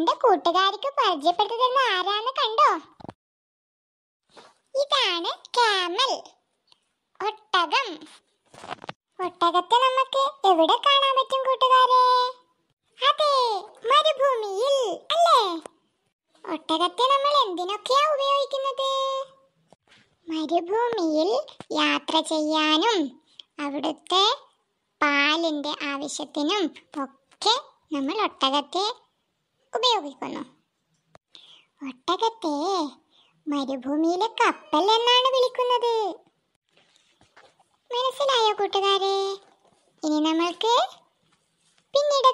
എന്റെ കൂട്ടുകാരിക്ക് പരിചയപ്പെട്ടതെന്ന് തരുന്ന ആരാന്ന് കണ്ടോ ഇതാണ് ക്യാമൽ ഒട്ടകം ഒട്ടകത്തെ നമുക്ക് എവിടെ കാണാൻ പറ്റും കൂട്ടുകാരെ അതെ മരുഭൂമിയിൽ അല്ലേ ഒട്ടകത്തെ നമ്മൾ എന്തിനൊക്കെയാ ഉപയോഗിക്കുന്നത് മരുഭൂമിയിൽ യാത്ര ചെയ്യാനും അവിടുത്തെ പാലിൻ്റെ ആവശ്യത്തിനും ഒക്കെ നമ്മൾ ഒട്ടകത്തെ ഉപയോഗിക്കുന്നു ഒട്ടകത്തെ മരുഭൂമിയിലെ കപ്പൽ എന്നാണ് വിളിക്കുന്നത് മനസ്സിലായോ കൂട്ടുകാരെ ഇനി നമ്മൾക്ക് പിന്നീട്